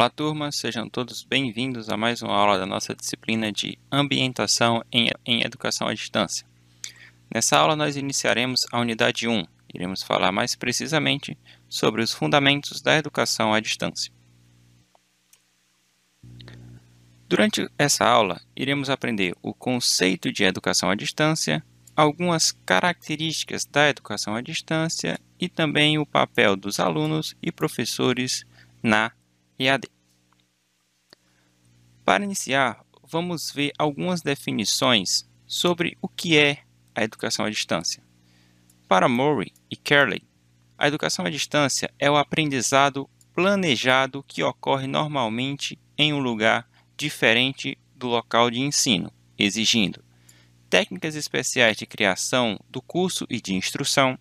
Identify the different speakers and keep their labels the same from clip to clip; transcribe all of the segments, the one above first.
Speaker 1: Olá, turma, sejam todos bem-vindos a mais uma aula da nossa disciplina de Ambientação em, Educação à Distância. Nessa aula, nós iniciaremos a unidade 1. Iremos falar mais precisamente sobre os fundamentos da educação à distância. Durante essa aula, iremos aprender o conceito de educação à distância, algumas características da educação à distância e também o papel dos alunos e professores na EAD. Para iniciar, vamos ver algumas definições sobre o que é a educação à distância. Para Murray e Kerley, a educação à distância é o aprendizado planejado que ocorre normalmente em um lugar diferente do local de ensino, exigindo técnicas especiais de criação do curso e de instrução,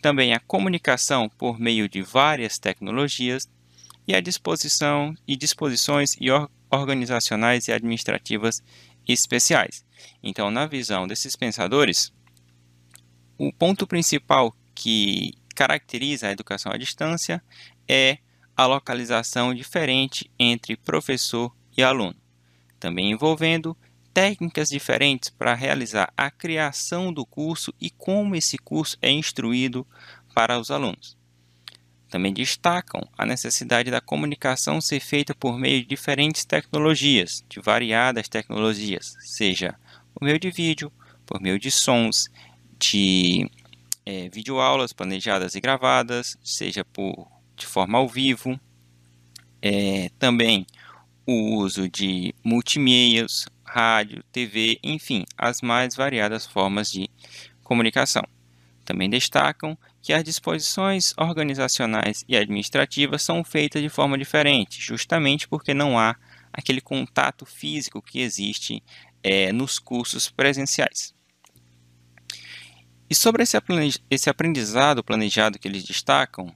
Speaker 1: também a comunicação por meio de várias tecnologias e a disposição e disposições e organizacionais e administrativas especiais. Então, na visão desses pensadores, o ponto principal que caracteriza a educação à distância é a localização diferente entre professor e aluno, também envolvendo técnicas diferentes para realizar a criação do curso e como esse curso é instruído para os alunos. Também destacam a necessidade da comunicação ser feita por meio de diferentes tecnologias, de variadas tecnologias, seja por meio de vídeo, por meio de sons, de é, videoaulas planejadas e gravadas, seja por, de forma ao vivo, é, também o uso de multimeios, rádio, TV, enfim, as mais variadas formas de comunicação. Também destacam que as disposições organizacionais e administrativas são feitas de forma diferente, justamente porque não há aquele contato físico que existe é, nos cursos presenciais. E sobre esse, esse aprendizado planejado que eles destacam,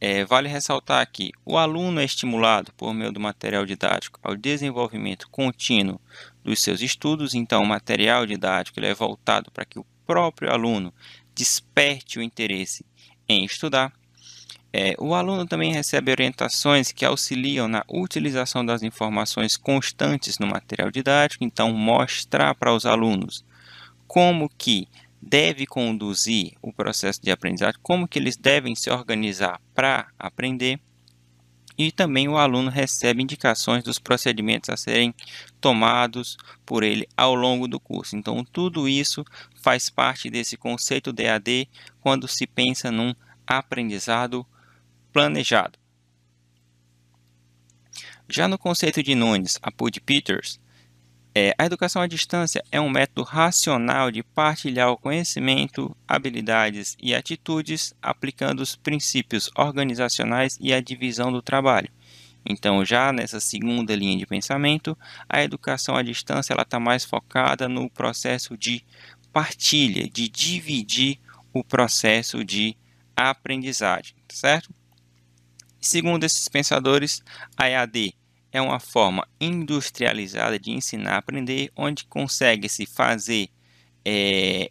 Speaker 1: é, vale ressaltar que o aluno é estimulado por meio do material didático ao desenvolvimento contínuo dos seus estudos, então o material didático é voltado para que o próprio aluno desperte o interesse em estudar. É, o aluno também recebe orientações que auxiliam na utilização das informações constantes no material didático, então mostrar para os alunos como que deve conduzir o processo de aprendizagem, como que eles devem se organizar para aprender e também o aluno recebe indicações dos procedimentos a serem tomados por ele ao longo do curso. Então, tudo isso faz parte desse conceito DAD quando se pensa num aprendizado planejado. Já no conceito de Nunes, a Pud Peters, é, a educação à distância é um método racional de partilhar o conhecimento, habilidades e atitudes, aplicando os princípios organizacionais e a divisão do trabalho. Então, já nessa segunda linha de pensamento, a educação à distância está mais focada no processo de partilha, de dividir o processo de aprendizagem, tá certo? Segundo esses pensadores, a EAD é uma forma industrializada de ensinar a aprender, onde consegue-se fazer é,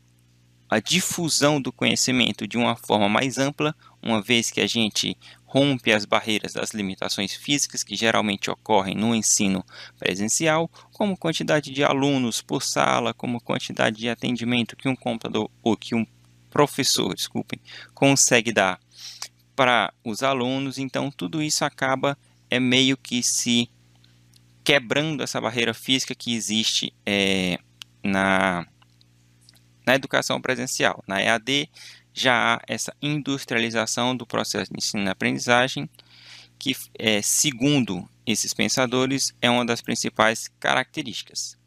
Speaker 1: a difusão do conhecimento de uma forma mais ampla, uma vez que a gente rompe as barreiras das limitações físicas que geralmente ocorrem no ensino presencial, como quantidade de alunos por sala, como quantidade de atendimento que um computador ou que um professor, desculpem, consegue dar para os alunos. Então, tudo isso acaba é meio que se quebrando essa barreira física que existe é, na, na educação presencial. Na EAD já há essa industrialização do processo de ensino-aprendizagem, que, é, segundo esses pensadores, é uma das principais características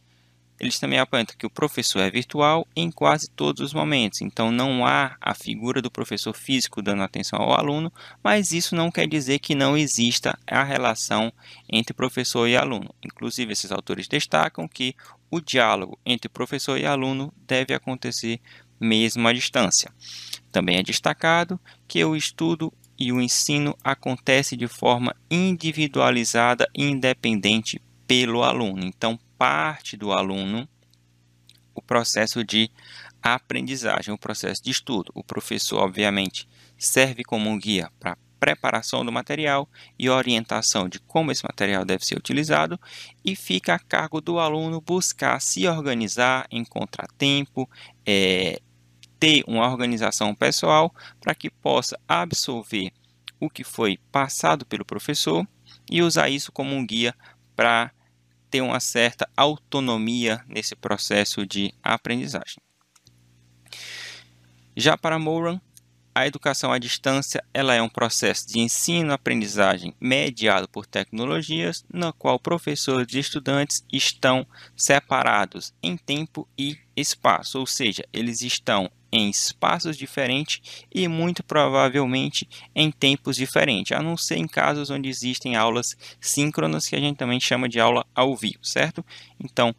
Speaker 1: eles também apontam que o professor é virtual em quase todos os momentos, então não há a figura do professor físico dando atenção ao aluno, mas isso não quer dizer que não exista a relação entre professor e aluno. Inclusive, esses autores destacam que o diálogo entre professor e aluno deve acontecer mesmo à distância. Também é destacado que o estudo e o ensino acontece de forma individualizada e independente pelo aluno. Então, parte do aluno o processo de aprendizagem, o processo de estudo. O professor, obviamente, serve como um guia para preparação do material e orientação de como esse material deve ser utilizado e fica a cargo do aluno buscar se organizar, encontrar tempo, é, ter uma organização pessoal para que possa absorver o que foi passado pelo professor e usar isso como um guia para ter uma certa autonomia nesse processo de aprendizagem. Já para Moran, a educação à distância ela é um processo de ensino-aprendizagem mediado por tecnologias, na qual professores e estudantes estão separados em tempo e espaço, ou seja, eles estão em espaços diferentes e muito provavelmente em tempos diferentes, a não ser em casos onde existem aulas síncronas que a gente também chama de aula ao vivo, certo? Então,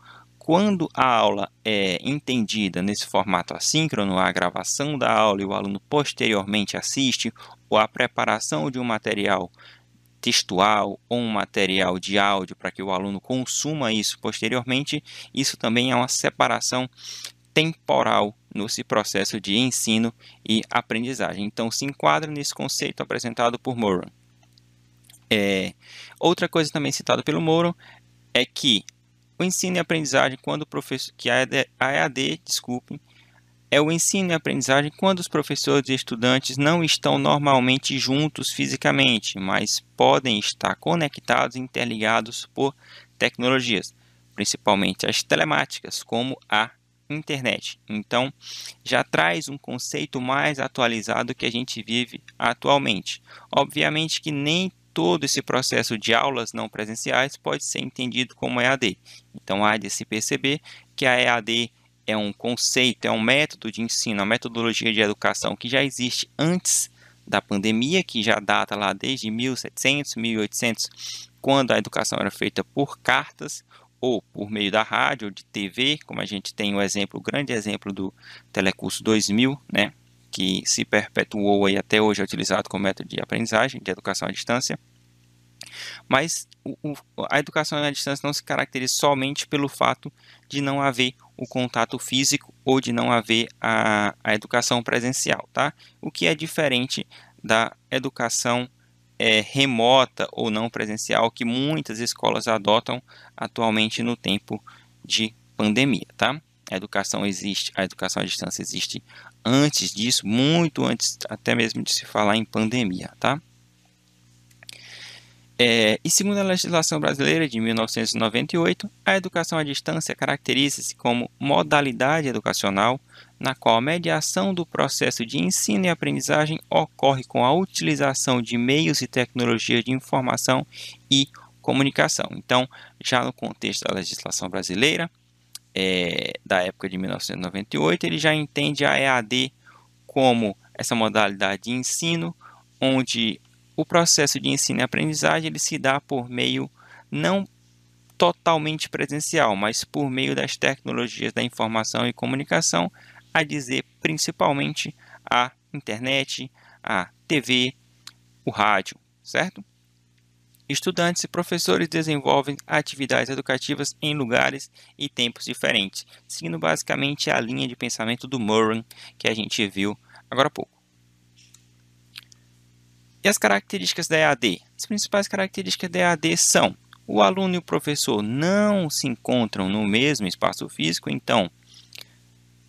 Speaker 1: quando a aula é entendida nesse formato assíncrono, a gravação da aula e o aluno posteriormente assiste, ou a preparação de um material textual ou um material de áudio para que o aluno consuma isso posteriormente, isso também é uma separação temporal nesse processo de ensino e aprendizagem. Então, se enquadra nesse conceito apresentado por Moran. É, outra coisa também citada pelo Moro é que o ensino e aprendizagem quando o professor que a EAD, desculpe, é o ensino e aprendizagem quando os professores e estudantes não estão normalmente juntos fisicamente, mas podem estar conectados e interligados por tecnologias, principalmente as telemáticas, como a internet. Então, já traz um conceito mais atualizado que a gente vive atualmente. Obviamente que nem todo esse processo de aulas não presenciais pode ser entendido como EAD. Então, há de se perceber que a EAD é um conceito, é um método de ensino, uma metodologia de educação que já existe antes da pandemia, que já data lá desde 1700, 1800, quando a educação era feita por cartas ou por meio da rádio, ou de TV, como a gente tem o exemplo, o grande exemplo do Telecurso 2000, né, que se perpetuou e até hoje é utilizado como método de aprendizagem, de educação à distância. Mas o, o, a educação à distância não se caracteriza somente pelo fato de não haver o contato físico ou de não haver a, a educação presencial, tá? O que é diferente da educação é, remota ou não presencial que muitas escolas adotam atualmente no tempo de pandemia, tá? A educação existe, a educação à distância existe antes disso, muito antes até mesmo de se falar em pandemia, tá? É, e segundo a legislação brasileira de 1998, a educação à distância caracteriza-se como modalidade educacional na qual a mediação do processo de ensino e aprendizagem ocorre com a utilização de meios e tecnologias de informação e comunicação. Então, já no contexto da legislação brasileira, é, da época de 1998, ele já entende a EAD como essa modalidade de ensino, onde o processo de ensino e aprendizagem ele se dá por meio não totalmente presencial, mas por meio das tecnologias da informação e comunicação, a dizer principalmente a internet, a TV, o rádio, certo? Estudantes e professores desenvolvem atividades educativas em lugares e tempos diferentes, seguindo basicamente a linha de pensamento do Murray que a gente viu agora há pouco. E as características da EAD? As principais características da EAD são: o aluno e o professor não se encontram no mesmo espaço físico, então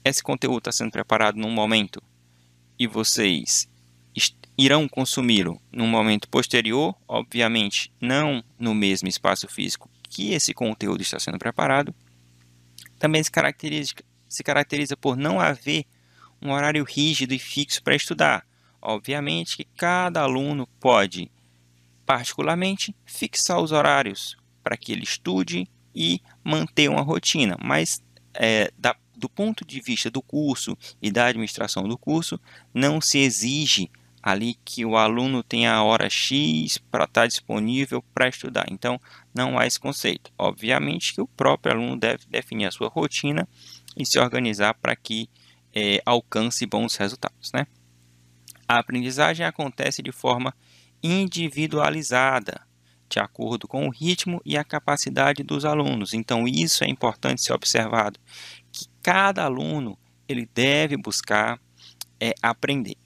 Speaker 1: esse conteúdo está sendo preparado num momento e vocês irão consumi-lo num momento posterior, obviamente não no mesmo espaço físico que esse conteúdo está sendo preparado. Também se caracteriza, se caracteriza por não haver um horário rígido e fixo para estudar. Obviamente que cada aluno pode, particularmente, fixar os horários para que ele estude e manter uma rotina, mas é, da, do ponto de vista do curso e da administração do curso, não se exige ali que o aluno tem a hora X para estar tá disponível para estudar. Então, não há esse conceito. Obviamente que o próprio aluno deve definir a sua rotina e se organizar para que é, alcance bons resultados. Né? A aprendizagem acontece de forma individualizada, de acordo com o ritmo e a capacidade dos alunos. Então, isso é importante ser observado, que cada aluno ele deve buscar é, aprender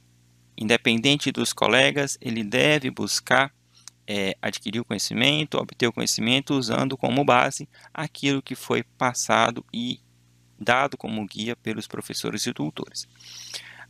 Speaker 1: independente dos colegas, ele deve buscar é, adquirir o conhecimento, obter o conhecimento usando como base aquilo que foi passado e dado como guia pelos professores e doutores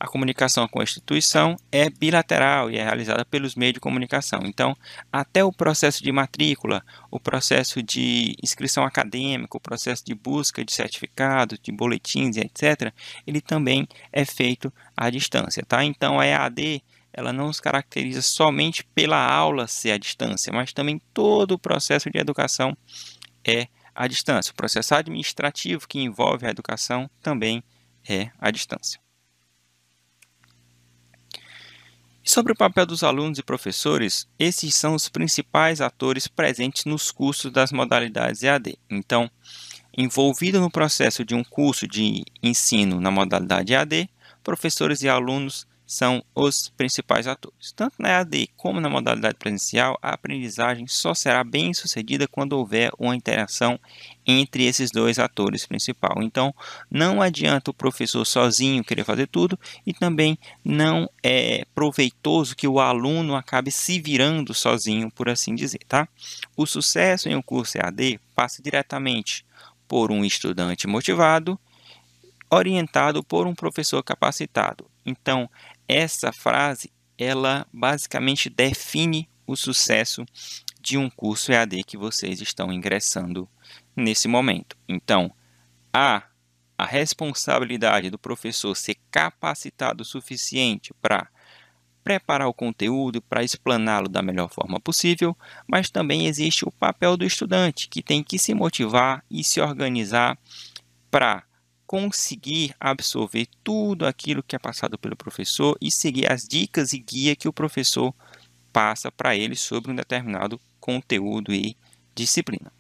Speaker 1: a comunicação com a instituição é bilateral e é realizada pelos meios de comunicação. Então, até o processo de matrícula, o processo de inscrição acadêmica, o processo de busca de certificados, de boletins, etc., ele também é feito à distância, tá? Então, a EAD ela não se caracteriza somente pela aula ser à distância, mas também todo o processo de educação é à distância. O processo administrativo que envolve a educação também é à distância. Sobre o papel dos alunos e professores, esses são os principais atores presentes nos cursos das modalidades EAD. Então, envolvido no processo de um curso de ensino na modalidade EAD, professores e alunos são os principais atores. Tanto na EAD como na modalidade presencial, a aprendizagem só será bem sucedida quando houver uma interação entre esses dois atores principais. Então, não adianta o professor sozinho querer fazer tudo e também não é proveitoso que o aluno acabe se virando sozinho, por assim dizer, tá? O sucesso em um curso EAD passa diretamente por um estudante motivado, orientado por um professor capacitado. Então, essa frase, ela basicamente define o sucesso de um curso EAD que vocês estão ingressando nesse momento. Então, a a responsabilidade do professor ser capacitado o suficiente para preparar o conteúdo, para explaná-lo da melhor forma possível, mas também existe o papel do estudante, que tem que se motivar e se organizar para conseguir absorver tudo aquilo que é passado pelo professor e seguir as dicas e guia que o professor passa para ele sobre um determinado conteúdo e disciplina.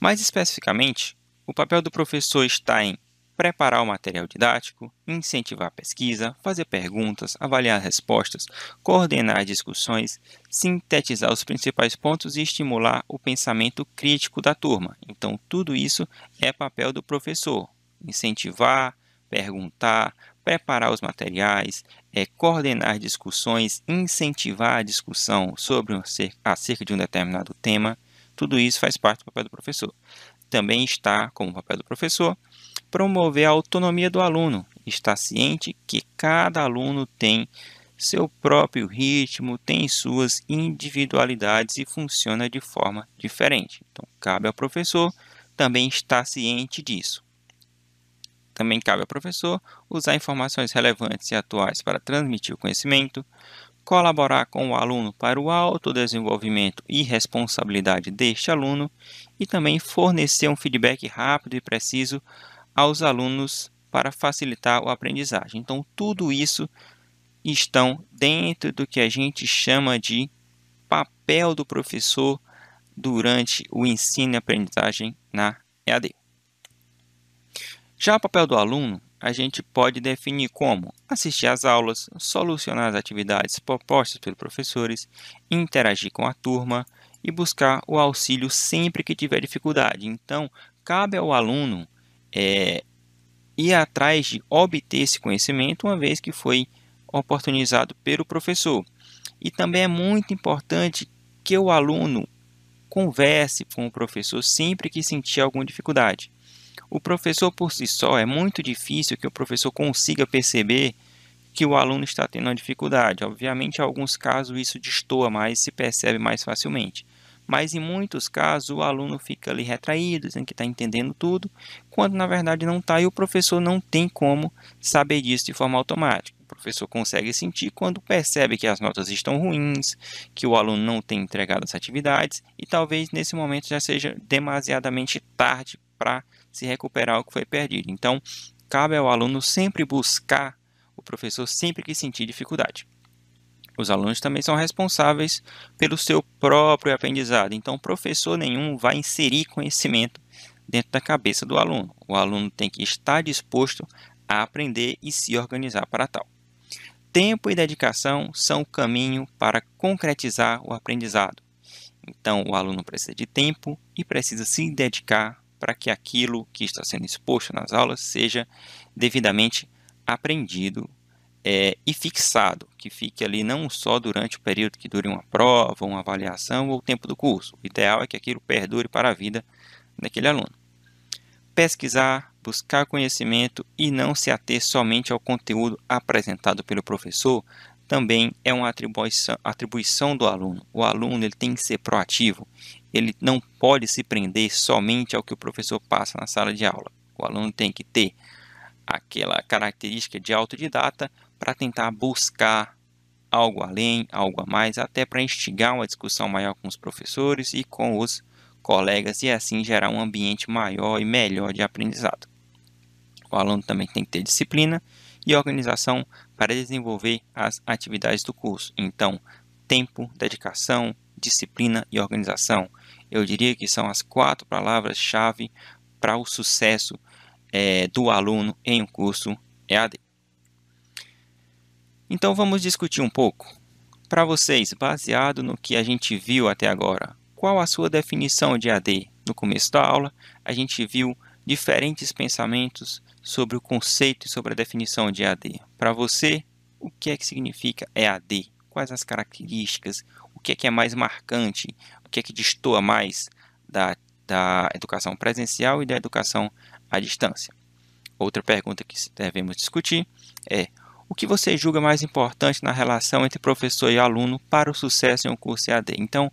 Speaker 1: Mais especificamente, o papel do professor está em preparar o material didático, incentivar a pesquisa, fazer perguntas, avaliar respostas, coordenar discussões, sintetizar os principais pontos e estimular o pensamento crítico da turma. Então, tudo isso é papel do professor. Incentivar, perguntar, preparar os materiais, é, coordenar discussões, incentivar a discussão sobre um, acerca de um determinado tema. Tudo isso faz parte do papel do professor. Também está como papel do professor promover a autonomia do aluno, estar ciente que cada aluno tem seu próprio ritmo, tem suas individualidades e funciona de forma diferente. Então, cabe ao professor também estar ciente disso. Também cabe ao professor usar informações relevantes e atuais para transmitir o conhecimento, colaborar com o aluno para o autodesenvolvimento e responsabilidade deste aluno e também fornecer um feedback rápido e preciso aos alunos para facilitar a aprendizagem. Então, tudo isso estão dentro do que a gente chama de papel do professor durante o ensino e aprendizagem na EAD. Já o papel do aluno, a gente pode definir como assistir às aulas, solucionar as atividades propostas pelos professores, interagir com a turma e buscar o auxílio sempre que tiver dificuldade. Então, cabe ao aluno é, ir atrás de obter esse conhecimento, uma vez que foi oportunizado pelo professor. E também é muito importante que o aluno converse com o professor sempre que sentir alguma dificuldade. O professor por si só é muito difícil que o professor consiga perceber que o aluno está tendo uma dificuldade. Obviamente, em alguns casos isso destoa mais, se percebe mais facilmente. Mas em muitos casos o aluno fica ali retraído, dizendo que está entendendo tudo, quando na verdade não está e o professor não tem como saber disso de forma automática. O professor consegue sentir quando percebe que as notas estão ruins, que o aluno não tem entregado as atividades e talvez nesse momento já seja demasiadamente tarde para se recuperar o que foi perdido. Então, cabe ao aluno sempre buscar o professor sempre que sentir dificuldade. Os alunos também são responsáveis pelo seu próprio aprendizado, então professor nenhum vai inserir conhecimento dentro da cabeça do aluno. O aluno tem que estar disposto a aprender e se organizar para tal. Tempo e dedicação são o caminho para concretizar o aprendizado. Então, o aluno precisa de tempo e precisa se dedicar para que aquilo que está sendo exposto nas aulas seja devidamente aprendido é, e fixado, que fique ali não só durante o período que dure uma prova, uma avaliação ou o tempo do curso. O ideal é que aquilo perdure para a vida daquele aluno. Pesquisar, buscar conhecimento e não se ater somente ao conteúdo apresentado pelo professor também é uma atribuição, atribuição do aluno. O aluno ele tem que ser proativo, ele não pode se prender somente ao que o professor passa na sala de aula. O aluno tem que ter aquela característica de autodidata para tentar buscar algo além, algo a mais, até para instigar uma discussão maior com os professores e com os colegas e assim gerar um ambiente maior e melhor de aprendizado. O aluno também tem que ter disciplina e organização para desenvolver as atividades do curso. Então, tempo, dedicação, disciplina e organização. Eu diria que são as quatro palavras-chave para o sucesso é, do aluno em um curso EAD. Então, vamos discutir um pouco. Para vocês, baseado no que a gente viu até agora, qual a sua definição de AD? No começo da aula, a gente viu diferentes pensamentos sobre o conceito e sobre a definição de AD. Para você, o que é que significa EAD? É Quais as características? O que é que é mais marcante? O que é que destoa mais da, da educação presencial e da educação à distância? Outra pergunta que devemos discutir é o que você julga mais importante na relação entre professor e aluno para o sucesso em um curso EAD? Então,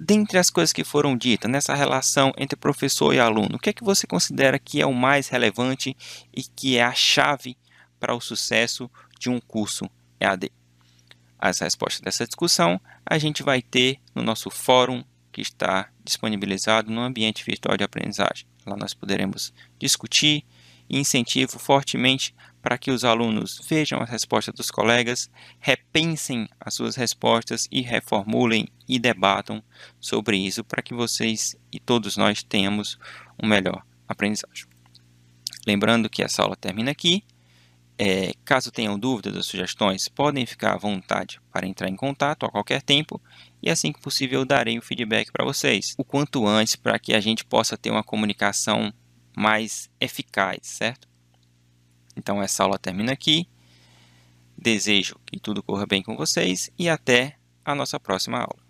Speaker 1: dentre as coisas que foram ditas nessa relação entre professor e aluno, o que é que você considera que é o mais relevante e que é a chave para o sucesso de um curso EAD? As respostas dessa discussão a gente vai ter no nosso fórum que está disponibilizado no ambiente virtual de aprendizagem. Lá nós poderemos discutir e incentivo fortemente para que os alunos vejam as respostas dos colegas, repensem as suas respostas e reformulem e debatam sobre isso para que vocês e todos nós tenhamos um melhor aprendizagem. Lembrando que essa aula termina aqui. É, caso tenham dúvidas ou sugestões, podem ficar à vontade para entrar em contato a qualquer tempo e assim que possível eu darei o feedback para vocês o quanto antes para que a gente possa ter uma comunicação mais eficaz, certo? Então essa aula termina aqui. Desejo que tudo corra bem com vocês e até a nossa próxima aula.